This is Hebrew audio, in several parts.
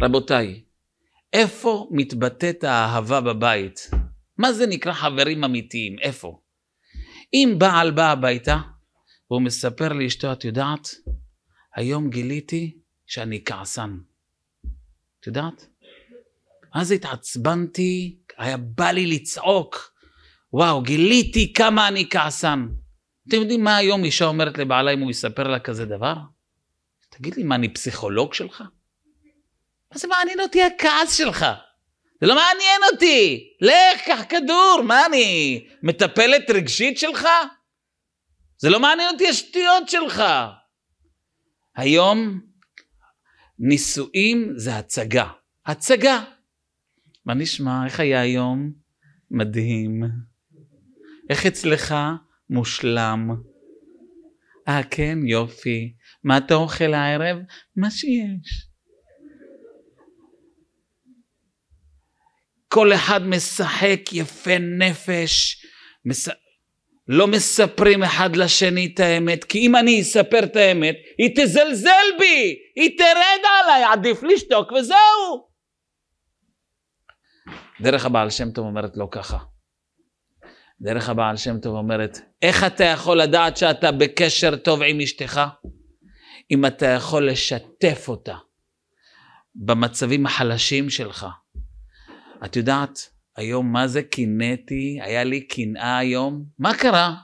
רבותיי, איפה מתבטאת האהבה בבית? מה זה נקרא חברים אמיתיים? איפה? אם בעל בא הביתה והוא מספר לאשתו, את יודעת, היום גיליתי שאני כעסן. את יודעת? אז התעצבנתי, היה בא לי לצעוק. וואו, גיליתי כמה אני כעסן. אתם יודעים מה היום אישה אומרת לבעלה אם הוא יספר לה כזה דבר? תגיד לי, מה, אני פסיכולוג שלך? מה זה מעניין אותי הכעס שלך? זה לא מעניין אותי. לך, קח כדור, מה אני, מטפלת רגשית שלך? זה לא מעניין אותי השטויות שלך. היום נישואים זה הצגה. הצגה. מה נשמע? איך היה היום? מדהים. איך אצלך? מושלם. אה, כן, יופי. מה אתה אוכל הערב? מה שיש. כל אחד משחק יפה נפש, מס... לא מספרים אחד לשני את האמת, כי אם אני אספר את האמת, היא תזלזל בי, היא תרד עליי, עדיף לשתוק וזהו. דרך הבעל שם טוב אומרת לא ככה. דרך הבעל שם טוב אומרת, איך אתה יכול לדעת שאתה בקשר טוב עם אשתך? אם אתה יכול לשתף אותה במצבים החלשים שלך, את יודעת היום מה זה קינאתי? היה לי קנאה היום? מה קרה?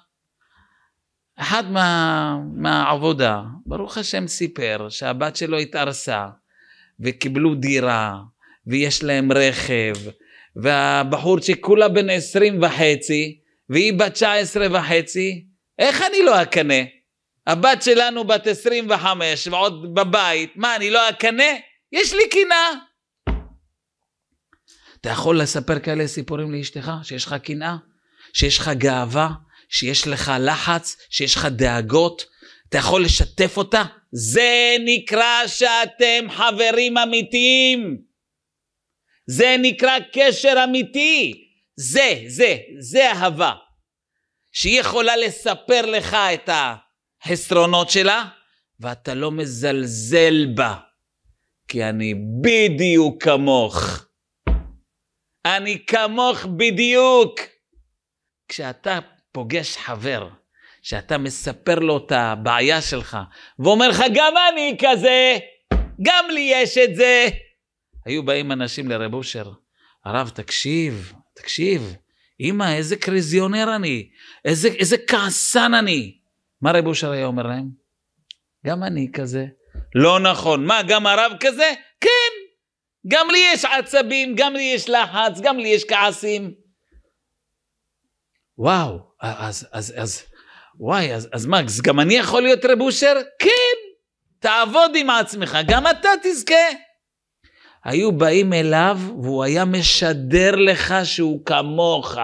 אחד מה, מהעבודה, ברוך השם סיפר שהבת שלו התארסה וקיבלו דירה ויש להם רכב והבחור שכולה בן עשרים וחצי והיא בת תשע עשרה וחצי, איך אני לא אקנא? הבת שלנו בת עשרים וחמש ועוד בבית, מה אני לא אקנא? יש לי קנאה. אתה יכול לספר כאלה סיפורים לאשתך, שיש לך קנאה, שיש לך גאווה, שיש לך לחץ, שיש לך דאגות, אתה יכול לשתף אותה? זה נקרא שאתם חברים אמיתיים. זה נקרא קשר אמיתי. זה, זה, זה אהבה. שהיא יכולה לספר לך את החסרונות שלה, ואתה לא מזלזל בה. כי אני בדיוק כמוך. אני כמוך בדיוק. כשאתה פוגש חבר, שאתה מספר לו את הבעיה שלך, ואומר לך, גם אני כזה, גם לי יש את זה. היו באים אנשים לרב אושר, הרב, תקשיב, תקשיב, אמא, איזה קריזיונר אני, איזה, איזה כעסן אני. מה רב אושר היה אומר להם? גם אני כזה. לא נכון. מה, גם הרב כזה? כן, גם לי יש עצבים, גם לי יש לחץ, גם לי יש כעסים. וואו, אז, אז, אז, וואי, אז, אז מה, גם אני יכול להיות רב אושר? כן, תעבוד עם עצמך, גם אתה תזכה. היו באים אליו והוא היה משדר לך שהוא כמוך.